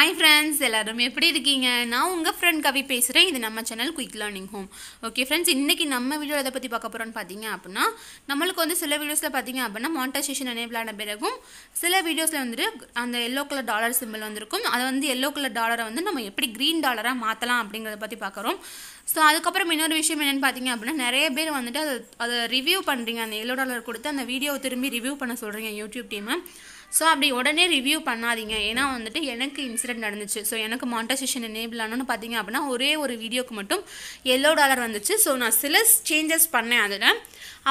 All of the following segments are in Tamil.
ஹாய் ஃப்ரெண்ட்ஸ் எல்லோரும் எப்படி இருக்கீங்க நான் உங்கள் ஃப்ரெண்ட் கவி பேசுகிறேன் இது நம்ம channel quick learning home okay friends இன்றைக்கி நம்ம வீடியோ எதை பற்றி பார்க்க போகிறோன்னு பார்த்தீங்க அப்படின்னா நம்மளுக்கு வந்து சில வீடியோஸில் பார்த்தீங்க அப்படின்னா மானிட்டைசேஷன் எனேபிள் ஆன பிறகும் சில வீடியோஸில் வந்துட்டு அந்த எல்லோ கலர் டாலர் சிம்பிள் வந்திருக்கும் அதை வந்து எல்லோ கலர் டாலரை வந்து நம்ம எப்படி க்ரீன் டாலராக மாற்றலாம் அப்படிங்கிறத பற்றி பார்க்குறோம் ஸோ அதுக்கப்புறம் இன்னொரு விஷயம் என்னென்னு பார்த்தீங்க அப்படின்னா நிறைய பேர் வந்துட்டு அதை அதை ரிவ்யூ பண்ணுறீங்க அந்த எல்லோ டாலர் கொடுத்து அந்த வீடியோவை திரும்பி ரிவ்யூ பண்ண சொல்கிறீங்க யூடியூப் டீமை ஸோ அப்படி உடனே ரிவ்யூ பண்ணாதீங்க ஏன்னா வந்துட்டு எனக்கு இன்சிடென்ட் நடந்துச்சு ஸோ எனக்கு மாண்டசேஷன் எனேபிள் ஆனோன்னு பார்த்தீங்க அப்படின்னா ஒரே ஒரு வீடியோக்கு மட்டும் எல்லோ டாலர் வந்துச்சு ஸோ நான் சில சேஞ்சஸ் பண்ணேன் அதில்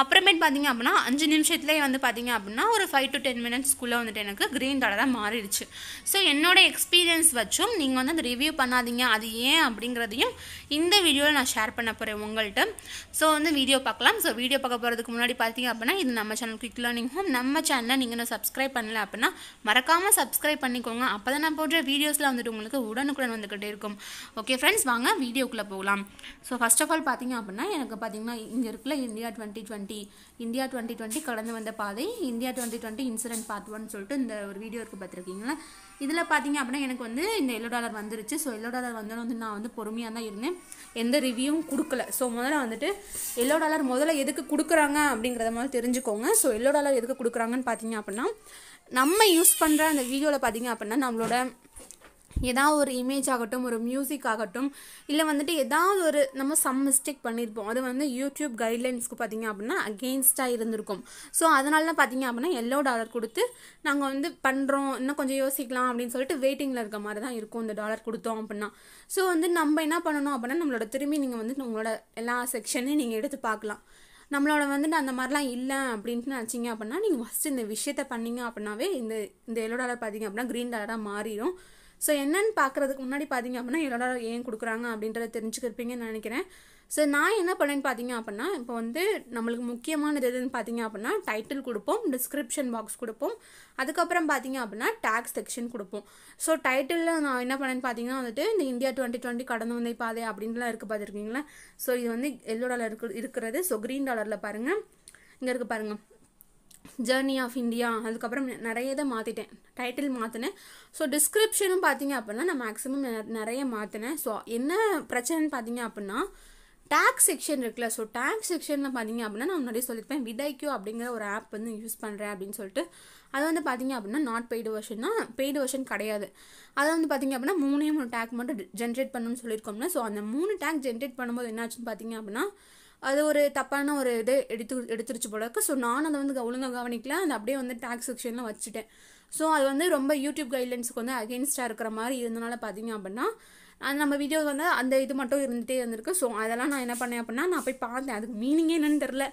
அப்புறமேட்டு பார்த்திங்க அப்படின்னா அஞ்சு நிமிஷத்துலேயே வந்து பார்த்திங்க அப்படின்னா ஒரு ஃபைவ் டு டென் மினிட்ஸ்க்குள்ளே வந்துட்டு எனக்கு க்ரீன் தான் மாறிடுச்சு ஸோ என்னோடய எக்ஸ்பீரியன்ஸ் வச்சும் நீங்கள் வந்து அந்த ரிவ்யூ பண்ணாதீங்க அது ஏன் அப்படிங்கிறதையும் இந்த வீடியோவில் நான் ஷேர் பண்ண போகிறேன் உங்கள்கிட்ட ஸோ வந்து வீடியோ பார்க்கலாம் ஸோ வீடியோ பார்க்க போகிறதுக்கு முன்னாடி பார்த்திங்க அப்படின்னா இது நம்ம சேனல் குயிக் லேர்னிங் ஹோம் நம்ம சேனலில் நீங்கள் இன்னும் சப்ஸ்கிரைப் பண்ணல அப்படின்னா மறக்காமல் சப்ஸ்கிரைப் பண்ணிக்கோங்க அப்போ தான் நான் போடுற வீடியோஸில் வந்துட்டு உங்களுக்கு உடனுக்குடன் வந்துக்கிட்டே இருக்கும் ஓகே ஃப்ரெண்ட்ஸ் வாங்க வீடியோக்குள்ளே போகலாம் ஸோ ஃபஸ்ட் ஆஃப் ஆல் பார்த்திங்க அப்படின்னா எனக்கு பார்த்திங்கன்னா இங்கே இருக்கிற India twenty twenty India twenty twenty கடந்து வந்த பாதை India twenty twenty incident part சொல்லிட்டு இந்த ஒரு வீடியோ இருக்கு பார்த்துருக்கீங்களா இதில் பார்த்தீங்க அப்படின்னா எனக்கு வந்து இந்த எல்லோ டாலர் வந்துருச்சு ஸோ எல்லோ டாலர் வந்தோன்னு வந்து நான் வந்து பொறுமையாக தான் இருந்தேன் எந்த ரிவ்யூவும் கொடுக்கல ஸோ முதல்ல வந்துட்டு எல்லோ டாலர் முதல்ல எதுக்கு கொடுக்குறாங்க அப்படிங்கிறத மாதிரி தெரிஞ்சுக்கோங்க ஸோ எல்லோ டாலர் எதுக்கு கொடுக்குறாங்கன்னு பார்த்தீங்க அப்படின்னா நம்ம யூஸ் பண்ணுற அந்த வீடியோவில் பார்த்தீங்க அப்படின்னா நம்மளோட ஏதாவது ஒரு இமேஜ் ஆகட்டும் ஒரு மியூசிக் ஆகட்டும் இல்லை வந்துட்டு ஏதாவது ஒரு நம்ம சம் மிஸ்டேக் பண்ணியிருப்போம் அது வந்து யூடியூப் கைட்லைன்ஸ்க்கு பார்த்தீங்க அப்படின்னா அகெயின்ஸ்டாக இருந்திருக்கும் ஸோ அதனால தான் பார்த்தீங்க அப்படின்னா எல்லோ டாலர் கொடுத்து நாங்கள் வந்து பண்ணுறோம் இன்னும் கொஞ்சம் யோசிக்கலாம் அப்படின்னு சொல்லிட்டு வெயிட்டிங்கில் இருக்க மாதிரி தான் இருக்கும் இந்த டாலர் கொடுத்தோம் அப்படின்னா ஸோ வந்து நம்ம என்ன பண்ணணும் அப்படின்னா நம்மளோட திரும்பி நீங்கள் வந்து உங்களோட எல்லா செக்ஷனையும் நீங்கள் எடுத்து பார்க்கலாம் நம்மளோட வந்துட்டு அந்த மாதிரிலாம் இல்லை அப்படின்ட்டு நினச்சிங்க அப்படின்னா நீங்கள் ஃபஸ்ட்டு இந்த விஷயத்த பண்ணிங்க அப்படின்னாவே இந்த இந்த எல்லோ டாலர் பார்த்தீங்க அப்படின்னா க்ரீன் டாலராக மாறிடும் ஸோ என்னன்னு பார்க்குறதுக்கு முன்னாடி பார்த்தீங்க அப்படின்னா என்னோட ஏன் கொடுக்குறாங்க அப்படின்றத தெரிஞ்சுக்கிருப்பீங்கன்னு நினைக்கிறேன் ஸோ நான் என்ன பண்ணேன்னு பார்த்தீங்க அப்படின்னா இப்போ வந்து நம்மளுக்கு முக்கியமானது எதுன்னு பார்த்தீங்க அப்படின்னா டைட்டில் கொடுப்போம் டிஸ்கிரிப்ஷன் பாக்ஸ் கொடுப்போம் அதுக்கப்புறம் பார்த்தீங்க அப்படின்னா டேக்ஸ் செக்ஷன் கொடுப்போம் ஸோ டைட்டிலில் நான் என்ன பண்ணேன்னு பார்த்தீங்கன்னா வந்துட்டு இந்த இந்தியா டுவெண்ட்டி டுவெண்ட்டி கடந்து வந்தே பாதை அப்படின்லாம் இருக்குது பார்த்துருக்கீங்களா ஸோ இது வந்து எல்லோ டாலர் இருக்கு இருக்கிறது ஸோ க்ரீன் டாலரில் பாருங்கள் இங்கே இருக்குது பாருங்கள் ஜேர்னி ஆஃப் இந்தியா அதுக்கப்புறம் நிறைய இதை மாற்றிட்டேன் டைட்டில் மாற்றினேன் ஸோ டிஸ்கிரிப்ஷனும் பார்த்தீங்க அப்படின்னா நான் மேக்ஸிமம் நிறைய மாற்றினேன் ஸோ என்ன பிரச்சனைன்னு பார்த்தீங்க அப்படின்னா டேக்ஸ் செக்ஷன் இருக்குல்ல ஸோ டேக்ஸ் செக்ஷனில் பார்த்தீங்க அப்படின்னா நான் முன்னாடி சொல்லியிருப்பேன் விடைக்கியோ அப்படிங்கிற ஒரு ஆப் வந்து யூஸ் பண்ணுறேன் அப்படின்னு சொல்லிட்டு அது வந்து பார்த்தீங்க அப்படின்னா நாட் பெய்டு தான் பெய்டு வெர்ஷன் கிடையாது அதை வந்து பார்த்தீங்க அப்படின்னா மூணே மூணு டேக் மட்டும் ஜென்ரேட் பண்ணணும்னு சொல்லியிருக்கோம்ல ஸோ அந்த மூணு டேக் ஜென்ரேட் பண்ணும்போது என்னாச்சுன்னு பார்த்தீங்க அப்படின்னா அது ஒரு தப்பான ஒரு இது எடுத்து எடுத்துருச்சு போலக்கு ஸோ நான் அதை வந்து ஒழுங்காக கவனிக்கல அந்த அப்படியே வந்து டேக்ஸ் செக்ஷனில் வச்சுட்டேன் ஸோ அது வந்து ரொம்ப யூடியூப் கைட்லைன்ஸுக்கு வந்து அகேன்ஸ்டாக இருக்கிற மாதிரி இருந்தனால பார்த்தீங்க அப்படின்னா நம்ம வீடியோ வந்து அந்த இது மட்டும் இருந்துகிட்டே இருந்திருக்கு ஸோ அதெல்லாம் நான் என்ன பண்ணேன் அப்படின்னா நான் போய் பார்த்தேன் அதுக்கு மீனிங்கே என்னன்னு தெரில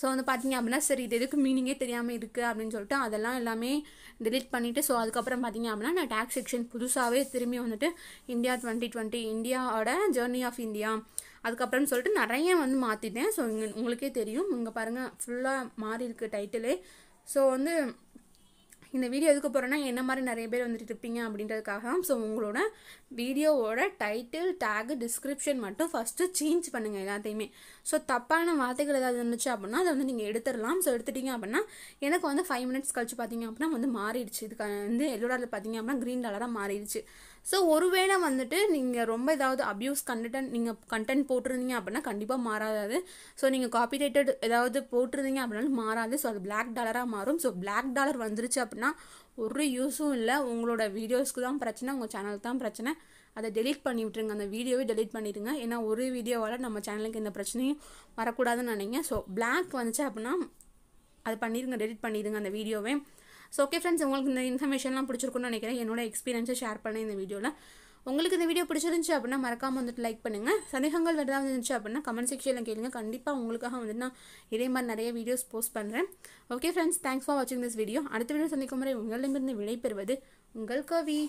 ஸோ வந்து பார்த்தீங்க அப்படின்னா சரி இது எதுக்கு மீனிங்கே தெரியாமல் இருக்குது அப்படின்னு சொல்லிட்டு அதெல்லாம் எல்லாமே டிலீட் பண்ணிவிட்டு ஸோ அதுக்கப்புறம் பார்த்தீங்க அப்படின்னா நான் டேக்ஸ் செக்ஷன் புதுசாகவே திரும்பி வந்துட்டு இந்தியா டுவெண்ட்டி டுவெண்ட்டி இந்தியாவோட ஜேர்னி ஆஃப் இந்தியா அதுக்கப்புறம் சொல்லிட்டு நிறைய வந்து மாற்றிட்டேன் ஸோ இங்கே உங்களுக்கே தெரியும் இங்கே பாருங்கள் ஃபுல்லாக மாறி இருக்குது டைட்டிலே ஸோ வந்து இந்த வீடியோ எதுக்கு போகிறேன்னா என்ன மாதிரி நிறைய பேர் வந்துட்டு இருப்பீங்க அப்படின்றதுக்காக ஸோ உங்களோட வீடியோவோட டைட்டில் டேகு டிஸ்கிரிப்ஷன் மட்டும் ஃபஸ்ட்டு சேஞ்ச் பண்ணுங்கள் எல்லாத்தையுமே ஸோ தப்பான வார்த்தைகள் ஏதாவது இருந்துச்சு அப்படின்னா அதை வந்து நீங்கள் எடுத்துடலாம் ஸோ எடுத்துட்டீங்க அப்படின்னா எனக்கு வந்து ஃபைவ் மினிட்ஸ் கழிச்சு பார்த்தீங்க அப்படின்னா வந்து மாறிடுச்சு இதுக்கு வந்து எல்லோராவில் பார்த்தீங்க அப்படின்னா க்ரீன் கலராக மாறிடுச்சு ஸோ ஒருவேளை வந்துட்டு நீங்கள் ரொம்ப ஏதாவது அப்யூஸ் கண்டென்ட் நீங்கள் கண்டென்ட் போட்டிருந்தீங்க அப்படின்னா கண்டிப்பாக மாறாது ஸோ நீங்கள் காப்பி ரைட்டட் ஏதாவது போட்டிருந்தீங்க அப்படின்னாலும் மாறாது ஸோ அது பிளாக் டாலராக மாறும் ஸோ பிளாக் டாலர் வந்துருச்சு அப்படின்னா ஒரு யூஸும் இல்லை உங்களோட வீடியோஸ்க்கு தான் பிரச்சனை உங்கள் சேனலுக்கு தான் பிரச்சனை அதை டெலீட் பண்ணி விட்டுருங்க அந்த வீடியோவே டெலீட் பண்ணிடுங்க ஏன்னா ஒரு வீடியோவால் நம்ம சேனலுக்கு எந்த பிரச்சனையும் வரக்கூடாதுன்னு நினைங்க ஸோ பிளாக் வந்துச்சு அப்படின்னா அது பண்ணிடுங்க டெலிட் பண்ணிடுங்க அந்த வீடியோவை ஸோ ஓகே ஃப்ரெண்ட்ஸ் உங்களுக்கு இந்த இன்ஃபர்மேஷன்லாம் பிடிச்சிருக்குன்னு நினைக்கிறேன் என்னோட எக்ஸ்பீரியன்ஸை ஷேர் பண்ணேன் இந்த வீடியோவில் உங்களுக்கு இந்த வீடியோ பிடிச்சிருந்துச்சு அப்படின்னா மறக்காமல் வந்துட்டு லைக் பண்ணுங்கள் சந்தேகங்கள் வேறு இருந்துச்சு அப்படின்னா கமெண்ட் செக்ஷனில் கேளுங்க கண்டிப்பாக உங்களுக்காக வந்துட்டு நான் இதே மாதிரி நிறைய வீடியோஸ் போஸ்ட் பண்ணுறேன் ஓகே ஃப்ரெண்ட்ஸ் தேங்க்ஸ் ஃபார் வாட்சிங் திஸ் வீடியோ அடுத்த வீடியோ சந்திக்கும் முறை உங்களிடமிருந்து விடைபெறுவது உங்கள் கவி